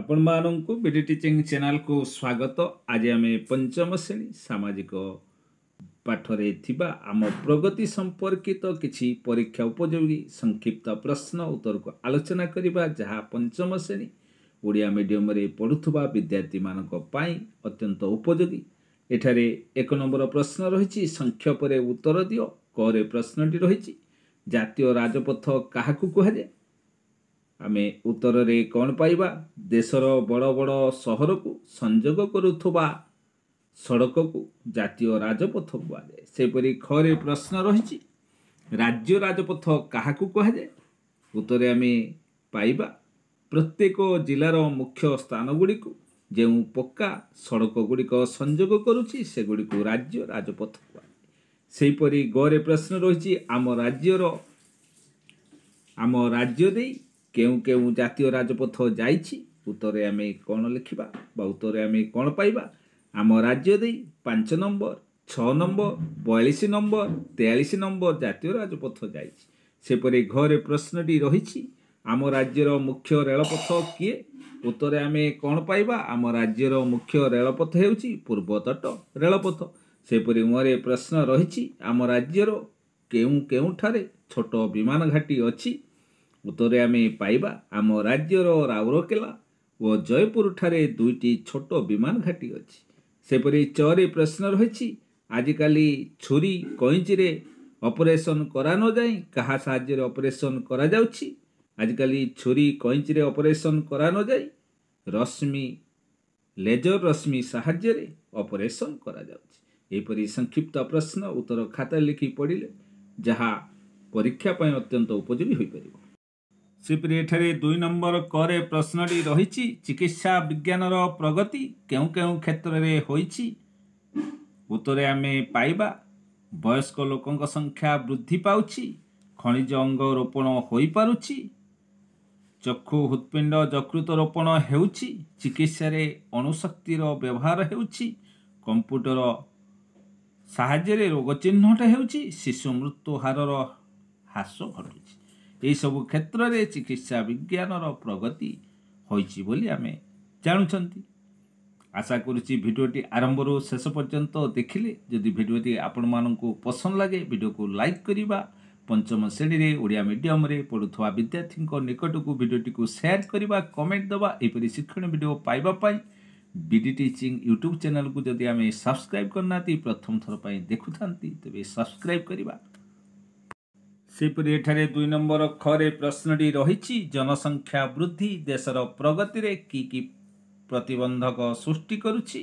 ଆପଣମାନଙ୍କୁ ବିଡ଼ି ଟିଚିଂ ଚ୍ୟାନେଲକୁ ସ୍ୱାଗତ ଆଜି ଆମେ ପଞ୍ଚମ ଶ୍ରେଣୀ ସାମାଜିକ ପାଠରେ ଥିବା ଆମ ପ୍ରଗତି ସମ୍ପର୍କିତ କିଛି ପରୀକ୍ଷା ଉପଯୋଗୀ ସଂକ୍ଷିପ୍ତ ପ୍ରଶ୍ନ ଉତ୍ତରକୁ ଆଲୋଚନା କରିବା ଯାହା ପଞ୍ଚମ ଶ୍ରେଣୀ ଓଡ଼ିଆ ମିଡ଼ିୟମରେ ପଢ଼ୁଥିବା ବିଦ୍ୟାର୍ଥୀମାନଙ୍କ ପାଇଁ ଅତ୍ୟନ୍ତ ଉପଯୋଗୀ ଏଠାରେ ଏକ ନମ୍ବର ପ୍ରଶ୍ନ ରହିଛି ସଂକ୍ଷେପରେ ଉତ୍ତର ଦିଅ କରେ ପ୍ରଶ୍ନଟି ରହିଛି ଜାତୀୟ ରାଜପଥ କାହାକୁ କୁହାଯାଏ ଆମେ ଉତ୍ତରରେ କ'ଣ ପାଇବା ଦେଶର ବଡ଼ ବଡ଼ ସହରକୁ ସଂଯୋଗ କରୁଥିବା ସଡ଼କକୁ ଜାତୀୟ ରାଜପଥ କୁହାଯାଏ ସେହିପରି ଖରେ ପ୍ରଶ୍ନ ରହିଛି ରାଜ୍ୟ ରାଜପଥ କାହାକୁ କୁହାଯାଏ ଉତ୍ତରେ ଆମେ ପାଇବା ପ୍ରତ୍ୟେକ ଜିଲ୍ଲାର ମୁଖ୍ୟ ସ୍ଥାନ ଗୁଡ଼ିକୁ ଯେଉଁ ପକ୍କା ସଡ଼କ ଗୁଡ଼ିକ ସଂଯୋଗ କରୁଛି ସେଗୁଡ଼ିକୁ ରାଜ୍ୟ ରାଜପଥ କୁହାଯାଏ ସେହିପରି ଗରେ ପ୍ରଶ୍ନ ରହିଛି ଆମ ରାଜ୍ୟର ଆମ ରାଜ୍ୟ ଦେଇ କେଉଁ କେଉଁ ଜାତୀୟ ରାଜପଥ ଯାଇଛି ଉତ୍ତରେ ଆମେ କ'ଣ ଲେଖିବା ବା ଉତ୍ତରେ ଆମେ କ'ଣ ପାଇବା ଆମ ରାଜ୍ୟ ଦେଇ ପାଞ୍ଚ ନମ୍ବର ଛଅ ନମ୍ବର ବୟାଳିଶ ନମ୍ବର ତେୟାଳିଶ ନମ୍ବର ଜାତୀୟ ରାଜପଥ ଯାଇଛି ସେପରି ଘରେ ପ୍ରଶ୍ନଟି ରହିଛି ଆମ ରାଜ୍ୟର ମୁଖ୍ୟ ରେଳପଥ କିଏ ଉତ୍ତରେ ଆମେ କ'ଣ ପାଇବା ଆମ ରାଜ୍ୟର ମୁଖ୍ୟ ରେଳପଥ ହେଉଛି ପୂର୍ବତଟ ରେଳପଥ ସେପରି ମୋର ପ୍ରଶ୍ନ ରହିଛି ଆମ ରାଜ୍ୟର କେଉଁ କେଉଁଠାରେ ଛୋଟ ବିମାନ ଘାଟି ଅଛି ଉତ୍ତରେ ଆମେ ପାଇବା ଆମ ରାଜ୍ୟର ରାଉରକେଲା ଓ ଜୟପୁରଠାରେ ଦୁଇଟି ଛୋଟ ବିମାନ ଘାଟି ଅଛି ସେପରି ଚରେ ପ୍ରଶ୍ନ ରହିଛି ଆଜିକାଲି ଛୁରୀ କଇଁଚିରେ ଅପରେସନ୍ କରାନଯାଇ କାହା ସାହାଯ୍ୟରେ ଅପରେସନ୍ କରାଯାଉଛି ଆଜିକାଲି ଛୁରୀ କଇଁଚିରେ ଅପରେସନ୍ କରାନଯାଇ ରଶ୍ମି ଲେଜର ରଶ୍ମି ସାହାଯ୍ୟରେ ଅପରେସନ୍ କରାଯାଉଛି ଏହିପରି ସଂକ୍ଷିପ୍ତ ପ୍ରଶ୍ନ ଉତ୍ତର ଖାତାରେ ଲେଖି ପଡ଼ିଲେ ଯାହା ପରୀକ୍ଷା ପାଇଁ ଅତ୍ୟନ୍ତ ଉପଯୋଗୀ ହୋଇପାରିବ ସେହିପରି ଏଠାରେ ଦୁଇ ନମ୍ବର କରେ ପ୍ରଶ୍ନଟି ରହିଛି ଚିକିତ୍ସା ବିଜ୍ଞାନର ପ୍ରଗତି କେଉଁ କେଉଁ କ୍ଷେତ୍ରରେ ହୋଇଛି ଉତ୍ତରେ ଆମେ ପାଇବା ବୟସ୍କ ଲୋକଙ୍କ ସଂଖ୍ୟା ବୃଦ୍ଧି ପାଉଛି ଖଣିଜ ଅଙ୍ଗ ରୋପଣ ହୋଇପାରୁଛି ଚକ୍ଷୁ ହୃତ୍ପିଣ୍ଡ ଯକୃତ ରୋପଣ ହେଉଛି ଚିକିତ୍ସାରେ ଅଣୁଶକ୍ତିର ବ୍ୟବହାର ହେଉଛି କମ୍ପ୍ୟୁଟର ସାହାଯ୍ୟରେ ରୋଗ ଚିହ୍ନଟ ହେଉଛି ଶିଶୁ ମୃତ୍ୟୁ ହାରର ହ୍ରାସ ଘଟୁଛି ଏହିସବୁ କ୍ଷେତ୍ରରେ ଚିକିତ୍ସା ବିଜ୍ଞାନର ପ୍ରଗତି ହୋଇଛି ବୋଲି ଆମେ ଜାଣୁଛନ୍ତି ଆଶା କରୁଛି ଭିଡ଼ିଓଟି ଆରମ୍ଭରୁ ଶେଷ ପର୍ଯ୍ୟନ୍ତ ଦେଖିଲେ ଯଦି ଭିଡ଼ିଓଟି ଆପଣମାନଙ୍କୁ ପସନ୍ଦ ଲାଗେ ଭିଡ଼ିଓକୁ ଲାଇକ୍ କରିବା ପଞ୍ଚମ ଶ୍ରେଣୀରେ ଓଡ଼ିଆ ମିଡ଼ିୟମରେ ପଢ଼ୁଥିବା ବିଦ୍ୟାର୍ଥୀଙ୍କ ନିକଟକୁ ଭିଡ଼ିଓଟିକୁ ସେୟାର୍ କରିବା କମେଣ୍ଟ ଦେବା ଏହିପରି ଶିକ୍ଷଣ ଭିଡ଼ିଓ ପାଇବା ପାଇଁ ବି ଡି ଟିଚିଂ ୟୁଟ୍ୟୁବ୍ ଚ୍ୟାନେଲ୍କୁ ଯଦି ଆମେ ସବସ୍କ୍ରାଇବ୍ କରିନାହାନ୍ତି ପ୍ରଥମ ଥର ପାଇଁ ଦେଖୁଥାନ୍ତି ତେବେ ସବସ୍କ୍ରାଇବ୍ କରିବା ସେହିପରି ଏଠାରେ ଦୁଇ ନମ୍ବର ଖରେ ପ୍ରଶ୍ନଟି ରହିଛି ଜନସଂଖ୍ୟା ବୃଦ୍ଧି ଦେଶର ପ୍ରଗତିରେ କି କି ପ୍ରତିବନ୍ଧକ ସୃଷ୍ଟି କରୁଛି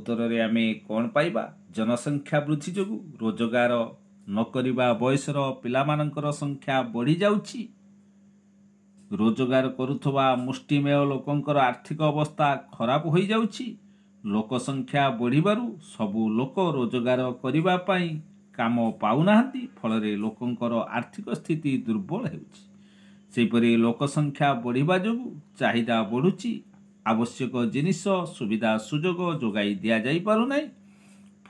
ଉତ୍ତରରେ ଆମେ କ'ଣ ପାଇବା ଜନସଂଖ୍ୟା ବୃଦ୍ଧି ଯୋଗୁଁ ରୋଜଗାର ନ କରିବା ବୟସର ପିଲାମାନଙ୍କର ସଂଖ୍ୟା ବଢ଼ିଯାଉଛି ରୋଜଗାର କରୁଥିବା ମୁଷ୍ଟିମେୟ ଲୋକଙ୍କର ଆର୍ଥିକ ଅବସ୍ଥା ଖରାପ ହୋଇଯାଉଛି ଲୋକ ସଂଖ୍ୟା ବଢ଼ିବାରୁ ସବୁ ଲୋକ ରୋଜଗାର କରିବା ପାଇଁ କାମ ପାଉନାହାନ୍ତି ଫଳରେ ଲୋକଙ୍କର ଆର୍ଥିକ ସ୍ଥିତି ଦୁର୍ବଳ ହେଉଛି ସେହିପରି ଲୋକ ସଂଖ୍ୟା ବଢ଼ିବା ଯୋଗୁଁ ଚାହିଦା ବଢ଼ୁଛି ଆବଶ୍ୟକ ଜିନିଷ ସୁବିଧା ସୁଯୋଗ ଯୋଗାଇ ଦିଆଯାଇପାରୁନାହିଁ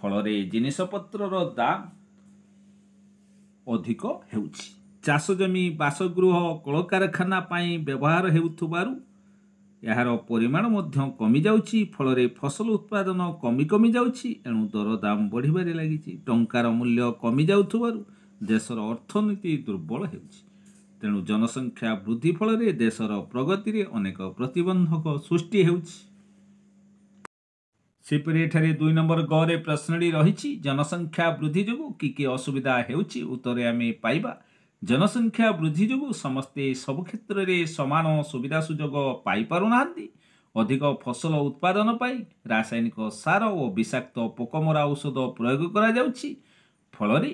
ଫଳରେ ଜିନିଷପତ୍ରର ଦାମ ଅଧିକ ହେଉଛି ଚାଷ ଜମି ବାସଗୃହ କଳକାରଖାନା ପାଇଁ ବ୍ୟବହାର ହେଉଥିବାରୁ ଏହାର ପରିମାଣ ମଧ୍ୟ କମିଯାଉଛି ଫଳରେ ଫସଲ ଉତ୍ପାଦନ କମି କମିଯାଉଛି ଏଣୁ ଦରଦାମ ବଢ଼ିବାରେ ଲାଗିଛି ଟଙ୍କାର ମୂଲ୍ୟ କମିଯାଉଥିବାରୁ ଦେଶର ଅର୍ଥନୀତି ଦୁର୍ବଳ ହେଉଛି ତେଣୁ ଜନସଂଖ୍ୟା ବୃଦ୍ଧି ଫଳରେ ଦେଶର ପ୍ରଗତିରେ ଅନେକ ପ୍ରତିବନ୍ଧକ ସୃଷ୍ଟି ହେଉଛି ସେହିପରି ଏଠାରେ ଦୁଇ ନମ୍ବର ଗରେ ପ୍ରଶ୍ନଟି ରହିଛି ଜନସଂଖ୍ୟା ବୃଦ୍ଧି ଯୋଗୁଁ କି କି ଅସୁବିଧା ହେଉଛି ଉତ୍ତରରେ ଆମେ ପାଇବା ଜନସଂଖ୍ୟା ବୃଦ୍ଧି ଯୋଗୁଁ ସମସ୍ତେ ସବୁ କ୍ଷେତ୍ରରେ ସମାନ ସୁବିଧା ସୁଯୋଗ ପାଇପାରୁନାହାନ୍ତି ଅଧିକ ଫସଲ ଉତ୍ପାଦନ ପାଇଁ ରାସାୟନିକ ସାର ଓ ବିଷାକ୍ତ ପୋକମରା ଔଷଧ ପ୍ରୟୋଗ କରାଯାଉଛି ଫଳରେ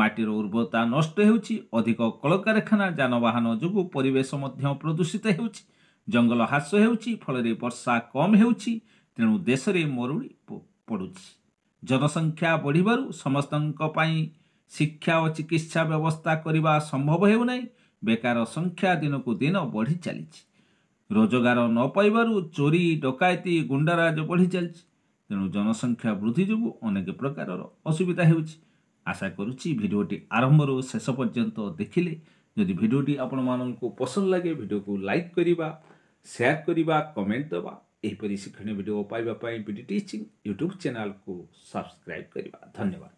ମାଟିର ଉର୍ବରତା ନଷ୍ଟ ହେଉଛି ଅଧିକ କଳକାରଖାନା ଯାନବାହାନ ଯୋଗୁଁ ପରିବେଶ ମଧ୍ୟ ପ୍ରଦୂଷିତ ହେଉଛି ଜଙ୍ଗଲ ହ୍ରାସ ହେଉଛି ଫଳରେ ବର୍ଷା କମ୍ ହେଉଛି ତେଣୁ ଦେଶରେ ମରୁଡ଼ି ପଡ଼ୁଛି ଜନସଂଖ୍ୟା ବଢ଼ିବାରୁ ସମସ୍ତଙ୍କ ପାଇଁ ଶିକ୍ଷା ଓ ଚିକିତ୍ସା ବ୍ୟବସ୍ଥା କରିବା ସମ୍ଭବ ହେଉନାହିଁ ବେକାର ସଂଖ୍ୟା ଦିନକୁ ଦିନ ବଢ଼ି ଚାଲିଛି ରୋଜଗାର ନ ପାଇବାରୁ ଚୋରି ଡକାୟତି ଗୁଣ୍ଡାରାଜ ବଢ଼ି ଚାଲିଛି ତେଣୁ ଜନସଂଖ୍ୟା ବୃଦ୍ଧି ଯୋଗୁଁ ଅନେକ ପ୍ରକାରର ଅସୁବିଧା ହେଉଛି ଆଶା କରୁଛି ଭିଡ଼ିଓଟି ଆରମ୍ଭରୁ ଶେଷ ପର୍ଯ୍ୟନ୍ତ ଦେଖିଲେ ଯଦି ଭିଡ଼ିଓଟି ଆପଣମାନଙ୍କୁ ପସନ୍ଦ ଲାଗେ ଭିଡ଼ିଓକୁ ଲାଇକ୍ କରିବା ସେୟାର କରିବା କମେଣ୍ଟ ଦେବା ଏହିପରି ଶିକ୍ଷଣୀୟ ଭିଡ଼ିଓ ପାଇବା ପାଇଁ ବିଡ଼ି ଟିଚିଂ ୟୁଟ୍ୟୁବ୍ ଚ୍ୟାନେଲ୍କୁ ସବସ୍କ୍ରାଇବ୍ କରିବା ଧନ୍ୟବାଦ